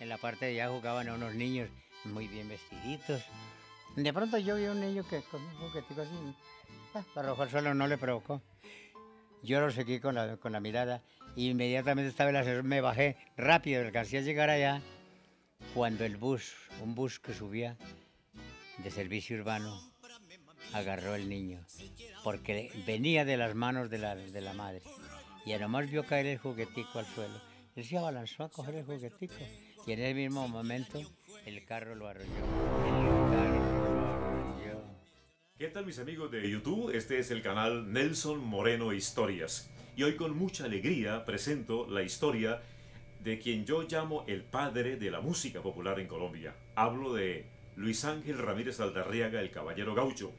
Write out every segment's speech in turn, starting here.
en la parte de allá jugaban a unos niños muy bien vestiditos. De pronto yo vi a un niño que con un juguetico así, ah, arrojó al suelo no le provocó. Yo lo seguí con la, mirada y inmediatamente estaba el me bajé rápido, alcancé a llegar allá cuando el bus, un bus que subía de servicio urbano, agarró al niño, porque venía de las manos de la, de la madre. Y además vio caer el juguetico al suelo. Él se abalanzó a coger el juguetico y en el mismo momento, el carro lo arrolló. El carro lo arrolló. ¿Qué tal mis amigos de YouTube? Este es el canal Nelson Moreno Historias. Y hoy con mucha alegría presento la historia de quien yo llamo el padre de la música popular en Colombia. Hablo de Luis Ángel Ramírez Aldarriaga, el caballero gaucho,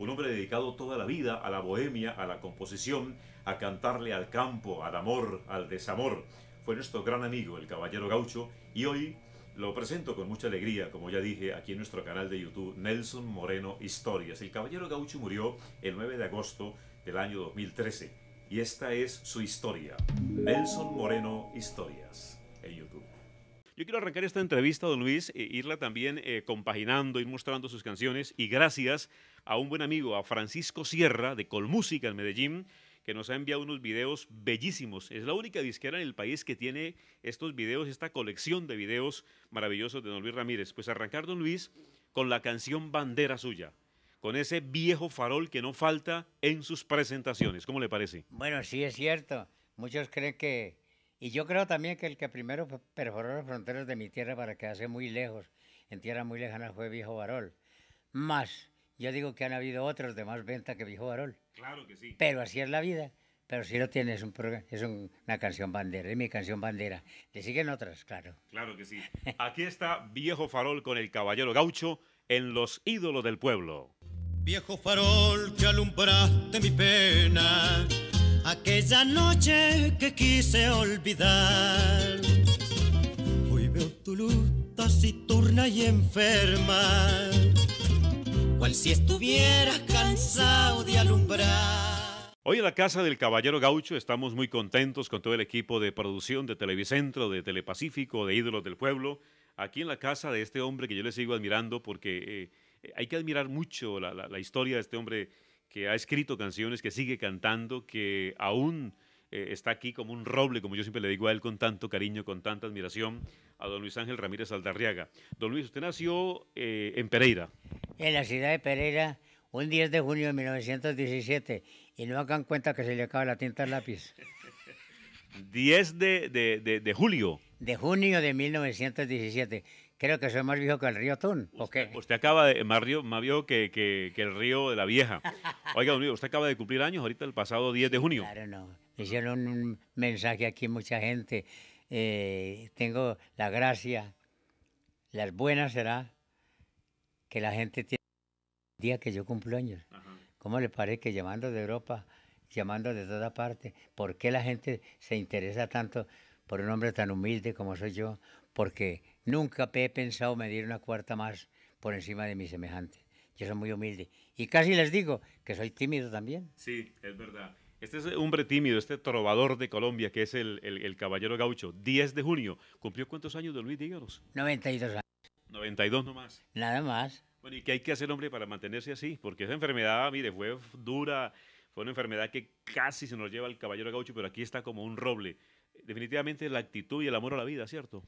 un hombre dedicado toda la vida a la bohemia, a la composición, a cantarle al campo, al amor, al desamor fue nuestro gran amigo, el caballero gaucho, y hoy lo presento con mucha alegría, como ya dije, aquí en nuestro canal de YouTube, Nelson Moreno Historias. El caballero gaucho murió el 9 de agosto del año 2013, y esta es su historia, Nelson Moreno Historias, en YouTube. Yo quiero arrancar esta entrevista, don Luis, e irla también eh, compaginando, ir mostrando sus canciones. Y gracias a un buen amigo, a Francisco Sierra, de Colmúsica en Medellín, que nos ha enviado unos videos bellísimos. Es la única disquera en el país que tiene estos videos, esta colección de videos maravillosos de Don Luis Ramírez. Pues arrancar, Don Luis, con la canción Bandera Suya, con ese viejo farol que no falta en sus presentaciones. ¿Cómo le parece? Bueno, sí es cierto. Muchos creen que... Y yo creo también que el que primero perforó las fronteras de mi tierra para quedarse muy lejos, en tierra muy lejana, fue Viejo Farol. Más, yo digo que han habido otros de más venta que Viejo Farol. Claro que sí. Pero así es la vida. Pero si lo tienes, un es una canción bandera, es mi canción bandera. Te siguen otras, claro. Claro que sí. Aquí está Viejo Farol con el Caballero Gaucho en Los Ídolos del Pueblo. Viejo Farol, que alumbraste mi pena, aquella noche que quise olvidar. Hoy veo tu luz taciturna y enferma cual si estuvieras cansado de alumbrar. Hoy en la Casa del Caballero Gaucho estamos muy contentos con todo el equipo de producción de Televicentro, de Telepacífico, de Ídolos del Pueblo, aquí en la casa de este hombre que yo le sigo admirando porque eh, hay que admirar mucho la historia de este hombre que ha escrito canciones, que sigue cantando, que aún eh, está aquí como un roble, como yo siempre le digo a él con tanto cariño, con tanta admiración, a don Luis Ángel Ramírez Aldarriaga. Don Luis, usted nació eh, en Pereira. En la ciudad de Pereira, un 10 de junio de 1917, y no hagan cuenta que se le acaba la tinta al lápiz. 10 de, de, de, de, julio. De junio de 1917. Creo que soy más viejo que el río Tun. Usted, usted, acaba de, más, río, más viejo que, que, que, el río de la vieja. Oiga, don Luis, usted acaba de cumplir años ahorita el pasado 10 de junio. Claro, no hicieron un mensaje aquí mucha gente. Eh, tengo la gracia, las buenas será que la gente tiene el día que yo cumplo años. ¿Cómo le parece que llamando de Europa, llamando de toda parte, por qué la gente se interesa tanto por un hombre tan humilde como soy yo? Porque nunca he pensado medir una cuarta más por encima de mi semejante. Yo soy muy humilde. Y casi les digo que soy tímido también. Sí, es verdad. Este es hombre tímido, este trovador de Colombia, que es el, caballero gaucho, 10 de junio. ¿Cumplió cuántos años, de Luis? Noventa 92 años. 92 nomás. Nada más. Bueno, ¿y qué hay que hacer, hombre, para mantenerse así? Porque esa enfermedad, mire, fue dura, fue una enfermedad que casi se nos lleva el caballero gaucho, pero aquí está como un roble. Definitivamente la actitud y el amor a la vida, ¿cierto?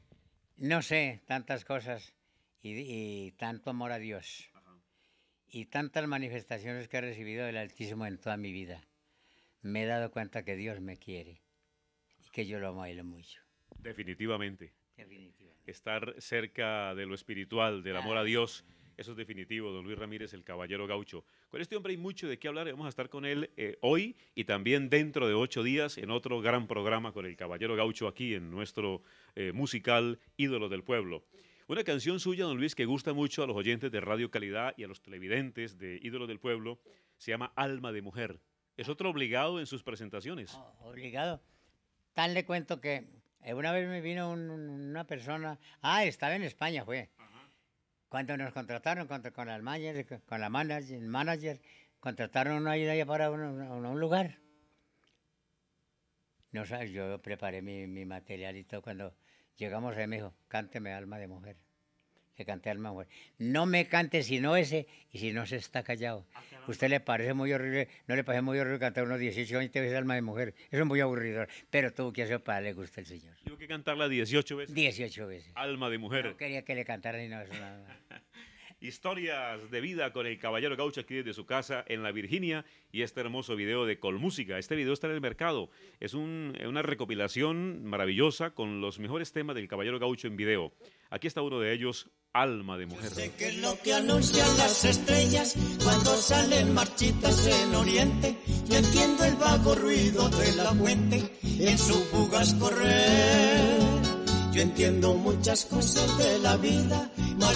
No sé, tantas cosas y, tanto amor a Dios. Y tantas manifestaciones que ha recibido el Altísimo en toda mi vida me he dado cuenta que Dios me quiere y que yo lo amo a Él mucho. Definitivamente. Estar cerca de lo espiritual, del amor a Dios. Eso es definitivo, don Luis Ramírez, el caballero gaucho. Con este hombre hay mucho de qué hablar y vamos a estar con él eh, hoy y también dentro de ocho días en otro gran programa con el caballero gaucho aquí en nuestro eh, musical Ídolo del Pueblo. Una canción suya, don Luis, que gusta mucho a los oyentes de Radio Calidad y a los televidentes de Ídolo del Pueblo, se llama Alma de Mujer. Es otro obligado en sus presentaciones. Oh, obligado. Tal le cuento que eh, una vez me vino una persona, ah, estaba en España, fue. Cuando nos contrataron con, con, el manager, con la manager, el manager contrataron una ayuda para un, lugar. No sabes, yo preparé mi, y materialito cuando llegamos ahí me dijo, cánteme alma de mujer cante alma al mujer No me cante sino ese y si no se está callado. Ah, Usted le parece muy horrible, no le parece muy horrible cantar unos 18 20 veces alma de mujer. Eso es muy aburridor, pero tuvo que hacer para le gusta el Señor. Tuvo que cantarla 18 veces. 18 veces. Alma de mujer. No quería que le cantaran y no, Historias de vida con el caballero gaucho aquí desde su casa en la Virginia y este hermoso video de Colmúsica. Este video está en el mercado. Es eh, una recopilación maravillosa con los mejores temas del caballero gaucho en video. Aquí está uno de ellos, Alma de Mujer. sé que lo que anuncian las estrellas cuando salen marchitas en Oriente. Yo entiendo el vago ruido de la fuente en su fugas correr. Yo entiendo muchas cosas de la vida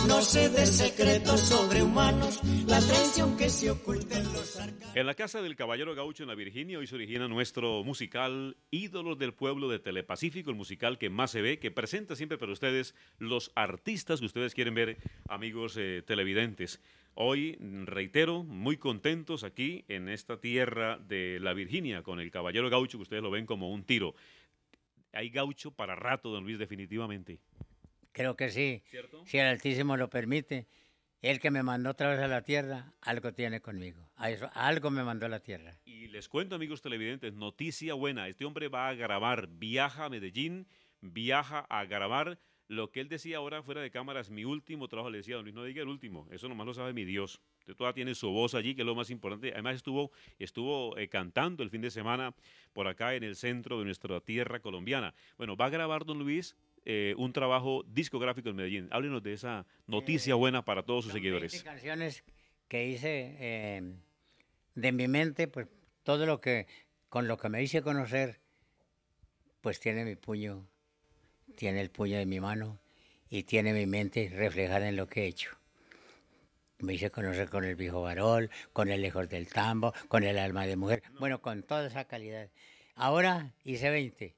no, sé de secretos humanos, la traición que se oculta en los arcanos. En la casa del caballero gaucho en la Virginia hoy se origina nuestro musical Ídolos del Pueblo de Telepacífico, el musical que más se ve, que presenta siempre para ustedes los artistas que ustedes quieren ver, amigos eh, televidentes. Hoy, reitero, muy contentos aquí en esta tierra de la Virginia con el caballero gaucho, que ustedes lo ven como un tiro. Hay gaucho para rato, don Luis, definitivamente. Creo que sí. Si el Altísimo lo permite. El que me mandó otra vez a la tierra, algo tiene conmigo. algo me mandó a la tierra. Y les cuento, amigos televidentes, noticia buena. Este hombre va a grabar, viaja a Medellín, viaja a grabar. Lo que él decía ahora fuera de cámaras, mi último trabajo, le decía don Luis, no diga el último, eso nomás lo sabe mi Dios. Usted todavía tiene su voz allí, que es lo más importante. Además estuvo, estuvo eh, cantando el fin de semana por acá en el centro de nuestra tierra colombiana. Bueno, va a grabar don Luis eh, un trabajo discográfico en Medellín. Háblenos de esa noticia eh, buena para todos sus seguidores. canciones que hice eh, de mi mente, pues todo lo que, con lo que me hice conocer, pues tiene mi puño, tiene el puño de mi mano y tiene mi mente reflejada en lo que he hecho. Me hice conocer con el viejo varol, con el lejos del tambo, con el alma de mujer, bueno, con toda esa calidad. Ahora hice 20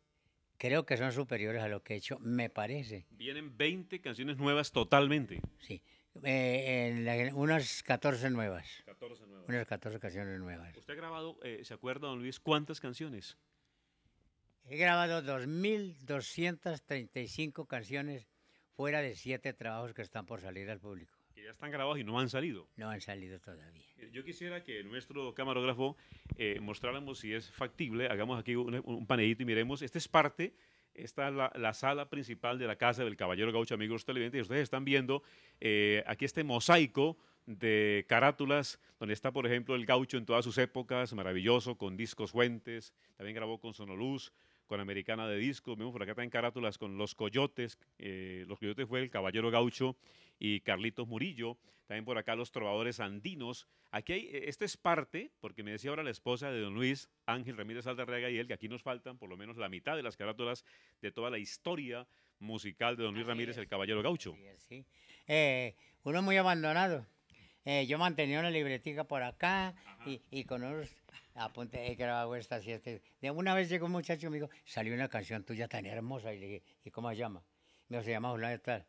Creo que son superiores a lo que he hecho, me parece. Vienen 20 canciones nuevas totalmente. Sí, eh, unas 14 nuevas. Unas 14 canciones nuevas. ¿Usted ha grabado, eh, se acuerda, don Luis, cuántas canciones? He grabado 2.235 canciones fuera de siete trabajos que están por salir al público ya están grabados y no han salido. No han salido todavía. Eh, yo quisiera que nuestro camarógrafo eh, mostráramos si es factible, hagamos aquí un, panelito y miremos. Esta es parte, esta es la, sala principal de la casa del Caballero Gaucho, amigos televidentes, y ustedes están viendo eh, aquí este mosaico de carátulas, donde está, por ejemplo, el gaucho en todas sus épocas, maravilloso, con discos Fuentes, también grabó con Sonoluz, con Americana de Disco. vemos por acá están carátulas con Los Coyotes, Los Coyotes fue el caballero gaucho y Carlitos Murillo, también por acá los trovadores andinos. Aquí hay, este es parte, porque me decía ahora la esposa de don Luis Ángel Ramírez Aldarreaga y él, que aquí nos faltan por lo menos la mitad de las carátulas de toda la historia musical de don Luis Ramírez, el Caballero Gaucho. Eh, uno muy abandonado. Eh, yo mantenía una libretica por acá y, y, con unos apuntes que estas De una vez llegó un muchacho y me dijo, salió una canción tuya tan hermosa y le dije, ¿y cómo se llama? Me dijo, se llama Julián de tal.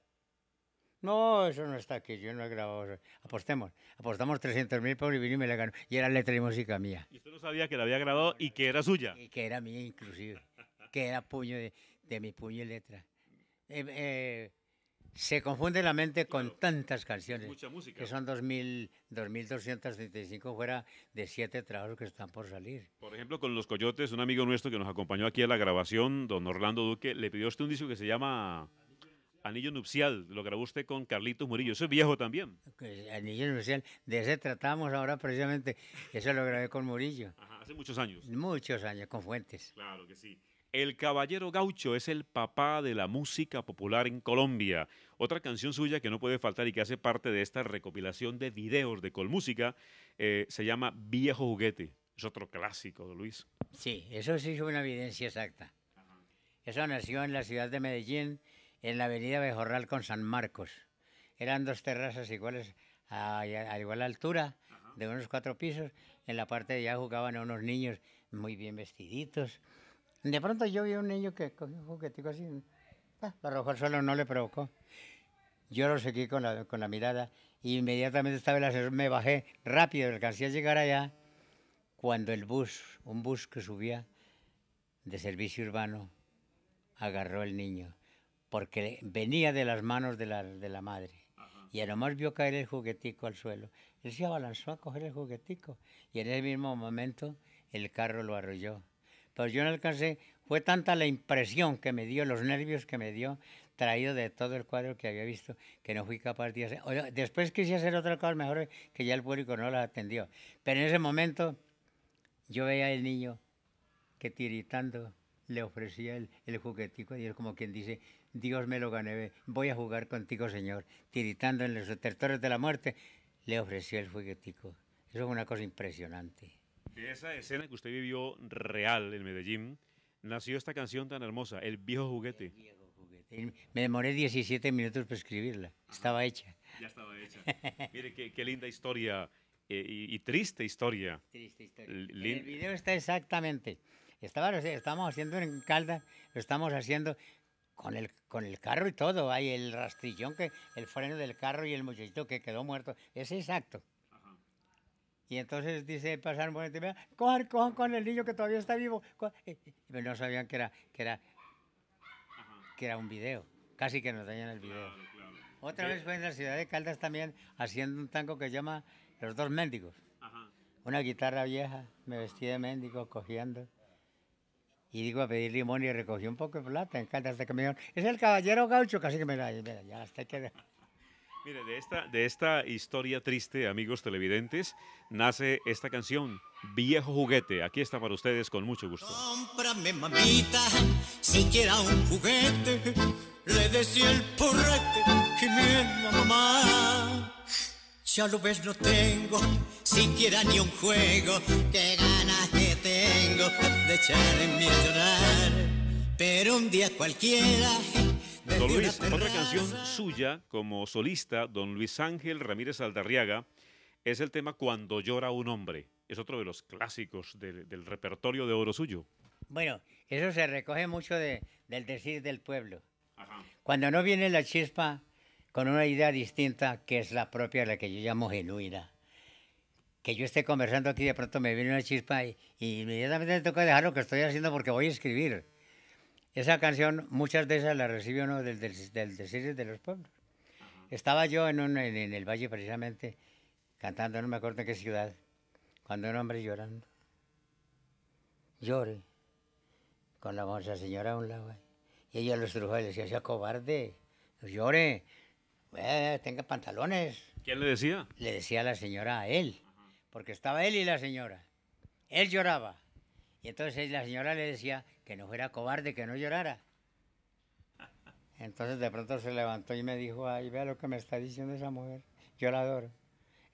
No, eso no está aquí, yo no he grabado eso. Apostemos, apostamos 300 mil por y me la ganó. Y era letra y música mía. ¿Y usted no sabía que la había grabado y que era suya? Y que era mía inclusive, que era puño de, mi puño y letra. Eh, eh, se confunde la mente con tantas canciones. Mucha música. Que son 2.235 fuera de siete trabajos que están por salir. Por ejemplo, con Los Coyotes, un amigo nuestro que nos acompañó aquí a la grabación, don Orlando Duque, le pidió a usted un disco que se llama... Anillo Nupcial, lo grabó usted con Carlitos Murillo, eso es viejo también. Anillo Nupcial, de ese tratamos ahora precisamente, eso lo grabé con Murillo. Ajá, hace muchos años. Muchos años, con Fuentes. Claro que sí. El Caballero Gaucho es el papá de la música popular en Colombia. Otra canción suya que no puede faltar y que hace parte de esta recopilación de videos de Colmúsica eh, se llama Viejo Juguete. Es otro clásico, Luis. Sí, eso sí es una evidencia exacta. Eso nació en la ciudad de Medellín en la avenida Bejorral con San Marcos. Eran dos terrazas iguales a, igual altura, de unos cuatro pisos. En la parte de allá jugaban a unos niños muy bien vestiditos. De pronto yo vi a un niño que cogió un juguetico así, ah, lo arrojó al suelo, no le provocó. Yo lo seguí con la, mirada y inmediatamente estaba el me bajé rápido, alcancé a llegar allá cuando el bus, un bus que subía de servicio urbano, agarró al niño porque venía de las manos de la, de la madre. y Y nomás vio caer el juguetico al suelo. Él se abalanzó a coger el juguetico y en el mismo momento el carro lo arrolló. Pero yo no alcancé, fue tanta la impresión que me dio, los nervios que me dio, traído de todo el cuadro que había visto, que no fui capaz de hacer. después quise hacer otra cosa mejor que ya el público no la atendió. Pero en ese momento yo veía al niño que tiritando le ofrecía el, el juguetico y él como quien dice, Dios me lo gané, voy a jugar contigo, Señor. Tiritando en los territorios de la muerte, le ofreció el juguetico. Eso es una cosa impresionante. De esa escena que usted vivió real en Medellín, nació esta canción tan hermosa, El viejo juguete. Me demoré 17 minutos para escribirla. Estaba hecha. Ya estaba hecha. Mire, qué, linda historia eh, y, triste historia. el video está exactamente. Estábamos estamos haciendo en Calda, lo estamos haciendo con el, con el carro y todo, hay el rastrillón, que, el freno del carro y el muchachito que quedó muerto, es exacto. Y entonces dice, pasar un momento, cojan, cojan con el niño que todavía está vivo. no sabían que era, que era, que era un video, casi que nos dañan el video. Otra vez fue en la ciudad de Caldas también haciendo un tango que llama Los Dos Méndigos. Una guitarra vieja, me vestí de méndigo, cogiendo y digo a pedir limón y recogí un poco de plata en encanta este camión. es el caballero gaucho, Así que me da. mira, ya hasta que... Mire, de esta, de esta historia triste, amigos televidentes, nace esta canción, Viejo Juguete. Aquí está para ustedes con mucho gusto. Cómprame, mamita, siquiera un juguete. Le decía el porrete gimiendo mamá. Ya lo ves, no tengo siquiera ni un juego que gana tengo de echar en mi llorar. Pero un día cualquiera. Don Luis, otra canción suya como solista, don Luis Ángel Ramírez Aldarriaga, es el tema Cuando llora un hombre. Es otro de los clásicos del repertorio de oro suyo. Bueno, eso se recoge mucho del decir del pueblo. Ajá. Cuando no viene la chispa con una idea distinta que es la propia, la que yo llamo genuina que yo esté conversando aquí, de pronto me viene una chispa y, inmediatamente tengo toca dejar lo que estoy haciendo porque voy a escribir. Esa canción, muchas de esas la recibe uno del, del, decir de los pueblos. Estaba yo en, un, en, el valle precisamente cantando, no me acuerdo en qué ciudad, cuando un hombre llorando, llore, con la bolsa señora a un lado. Y ella lo estrujó y le decía, sea cobarde, llore, eh, tenga pantalones. ¿Quién le decía? Le decía la señora a él porque estaba él y la señora. Él lloraba. Y entonces la señora le decía que no fuera cobarde, que no llorara. Entonces de pronto se levantó y me dijo, ay, vea lo que me está diciendo esa mujer, yo la adoro.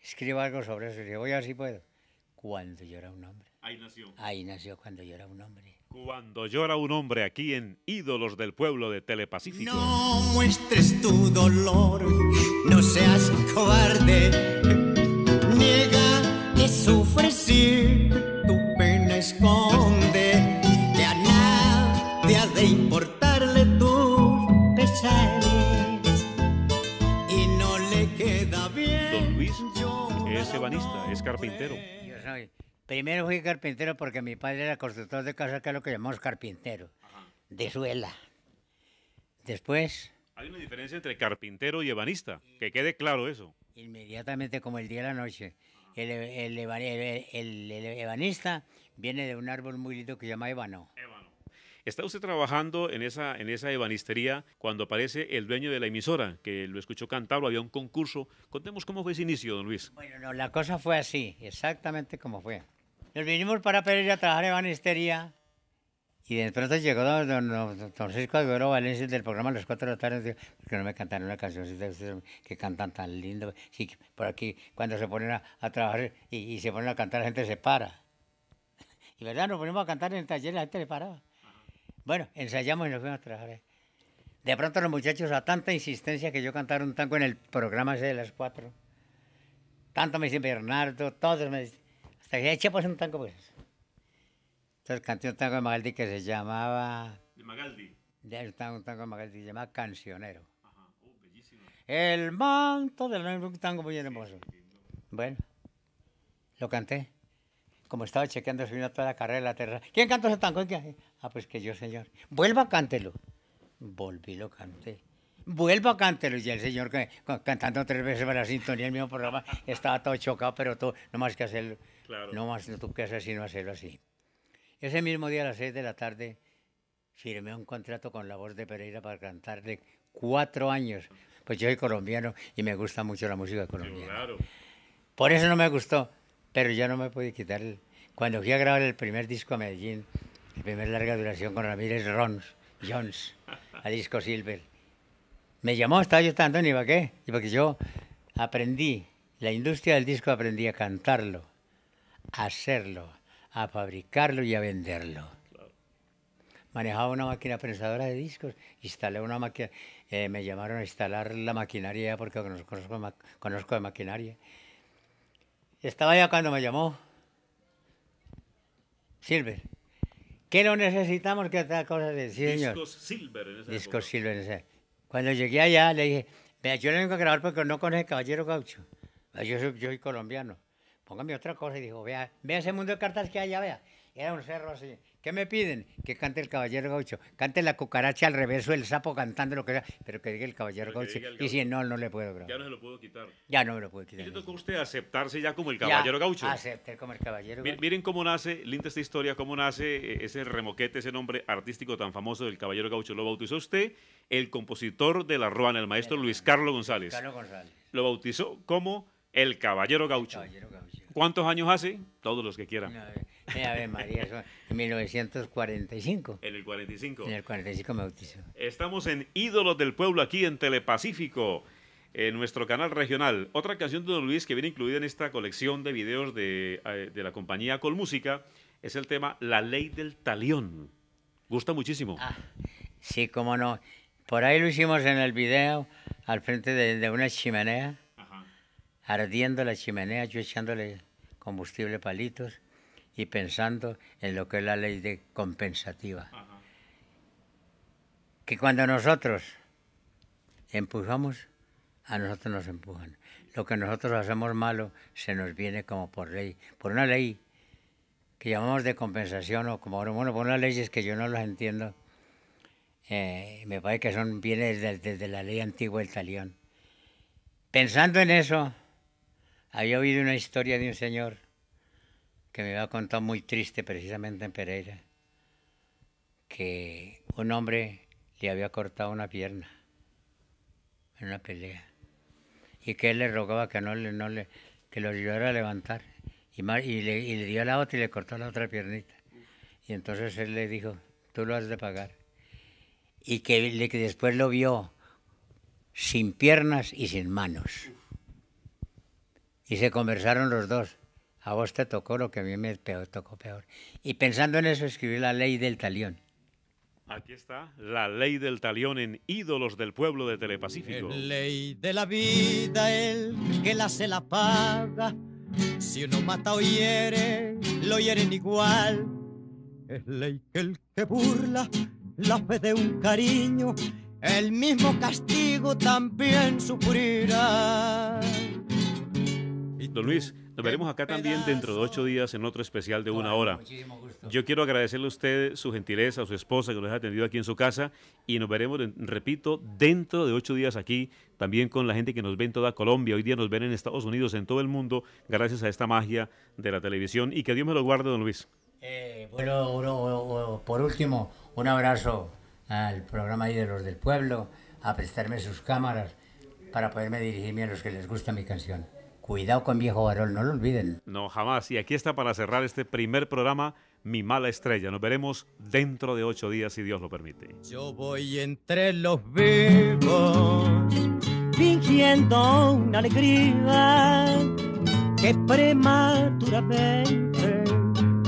escribo algo sobre eso y digo voy a ver si puedo. Cuando llora un hombre. Ahí nació. Ahí nació cuando llora un hombre. Cuando llora un hombre aquí en Ídolos del Pueblo de Telepacífico. No muestres tu dolor, no seas cobarde sufre si tu pena esconde que nadie ha de importarle tus pesares y no le queda bien. Don Luis es evanista, es carpintero. Yo soy. Primero fui carpintero porque mi padre era constructor de casa, que es lo que llamamos carpintero, de suela. Después. Hay una diferencia entre carpintero y ebanista, que quede claro eso. Inmediatamente como el día y la noche. El, el, ebanista viene de un árbol muy lindo que se llama ébano. Está usted trabajando en esa, en esa ebanistería cuando aparece el dueño de la emisora, que lo escuchó cantar, había un concurso. Contemos cómo fue ese inicio, don Luis. Bueno, la cosa fue así, exactamente como fue. Nos vinimos para Pereira a trabajar en ebanistería y de pronto llegó don, Francisco de Valencia del programa a las Cuatro de la Tarde, que no me cantaron una canción, que cantan tan lindo. Sí, por aquí, cuando se ponen a, trabajar y, se ponen a cantar, la gente se para. Y verdad, nos ponemos a cantar en el taller, la gente se paraba. Bueno, ensayamos y nos fuimos a trabajar. De pronto los muchachos, a tanta insistencia que yo cantara un tango en el programa ese de las cuatro. Tanto me dice Bernardo, todos me dicen, hasta que ya, pues un tango, pues. Entonces canté un tango de Magaldi que se llamaba... ¿De Magaldi? De un tango, tango de Magaldi se llamaba Cancionero. Ajá, oh, bellísimo. El manto del... tango muy hermoso. Bueno, lo canté. Como estaba chequeando, subí toda la carrera de la terraza. ¿Quién cantó ese tango? Ah, pues que yo, señor. Vuelva, cántelo. Volví, lo canté. Vuelvo a cántelo. Y el señor cantando tres veces para la sintonía mismo programa estaba todo chocado, pero todo, no más que hacerlo. No más no que hacer, sino hacerlo así. Ese mismo día a las 6 de la tarde firmé un contrato con la voz de Pereira para cantar de cuatro años. Pues yo soy colombiano y me gusta mucho la música colombiana. Por eso no me gustó, pero yo no me pude quitar. Cuando fui a grabar el primer disco a Medellín, el primer larga duración con Ramírez Rons, Jones, a Disco Silver, me llamó, estaba yo tanto en ¿qué? y porque yo aprendí, la industria del disco aprendí a cantarlo, a hacerlo a fabricarlo y a venderlo. Manejaba una máquina prensadora de discos, instalé una máquina, eh, me llamaron a instalar la maquinaria porque conozco, conozco de maquinaria. Estaba allá cuando me llamó. Silver. ¿Qué lo necesitamos? ¿Qué tal cosa? Discos Silver Discos Silver e-, Cuando llegué allá le dije, vea, yo no vengo a grabar porque no conoce Caballero Gaucho. Yo yo soy colombiano póngame otra cosa. Y dijo, vea, vea ese mundo de cartas que hay allá, vea. Era un cerro así. ¿Qué me piden? Que cante el caballero gaucho. Cante la cucaracha al revés o el sapo cantando lo que sea, pero que diga el caballero gaucho. Y si no, no le puedo grabar. Ya no se lo puedo quitar. Ya no me lo puedo quitar. ¿Y le tocó usted aceptarse ya como el caballero gaucho? Acepté como el caballero gaucho. Miren cómo nace, linda esta historia, cómo nace eh, ese remoquete, ese nombre artístico tan famoso del caballero gaucho. Lo bautizó usted, el compositor de La Ruana, el maestro Luis Carlos González. Carlos González. Lo bautizó como El caballero gaucho. ¿Cuántos años hace? Todos los que quieran. María, en 1945. En el 45. En el 45 me bautizó. Estamos en Ídolos del Pueblo aquí en Telepacífico, en nuestro canal regional. Otra canción de Don Luis que viene incluida en esta colección de videos de, eh, la compañía Colmúsica es el tema La Ley del Talión. Gusta muchísimo. Ah, sí, cómo no. Por ahí lo hicimos en el video, al frente de una chimenea ardiendo la chimenea, yo echándole combustible palitos y pensando en lo que es la ley de compensativa. Que cuando nosotros empujamos, a nosotros nos empujan. Lo que nosotros hacemos malo se nos viene como por ley, por una ley que llamamos de compensación o como, bueno, por unas leyes que yo no las entiendo. Eh, me parece que son viene desde, la ley antigua del talión. Pensando en eso, había oído una historia de un señor que me había contado muy triste precisamente en Pereira, que un hombre le había cortado una pierna en una pelea y que él le rogaba que no le, no le que lo ayudara a levantar y, y, le, dio la otra y le cortó la otra piernita y entonces él le dijo tú lo has de pagar y que, le, que después lo vio sin piernas y sin manos y se conversaron los dos. A vos te tocó lo que a mí me peor, tocó peor. Y pensando en eso escribí la ley del talión. Aquí está la ley del talión en Ídolos del Pueblo de Telepacífico. En ley de la vida, el que la se la paga. Si uno mata o hiere, lo hieren igual. Es ley que el que burla la fe de un cariño, el mismo castigo también sufrirá. Don Luis, nos veremos acá también dentro de ocho días en otro especial de una hora. Yo quiero agradecerle a usted su gentileza, a su esposa que nos ha atendido aquí en su casa y nos veremos, repito, dentro de ocho días aquí, también con la gente que nos ve en toda Colombia. Hoy día nos ven en Estados Unidos, en todo el mundo, gracias a esta magia de la televisión y que Dios me lo guarde, don Luis. Eh, bueno, por último, un abrazo al programa de los del pueblo, a prestarme sus cámaras para poderme dirigirme a los que les gusta mi canción. Cuidado con Viejo Varón, no lo olviden. No, jamás. Y aquí está para cerrar este primer programa, Mi Mala Estrella. Nos veremos dentro de ocho días, si Dios lo permite. Yo voy entre los vivos, fingiendo una alegría que prematuramente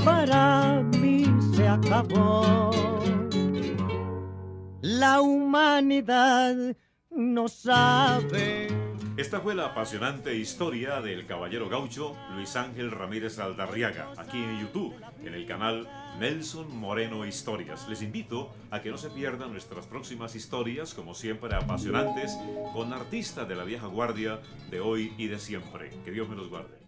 para mí se acabó. La humanidad no sabe esta fue la apasionante historia del caballero gaucho Luis Ángel Ramírez Aldarriaga, aquí en YouTube, en el canal Nelson Moreno Historias. Les invito a que no se pierdan nuestras próximas historias, como siempre apasionantes, con artistas de la vieja guardia de hoy y de siempre. Que Dios me los guarde.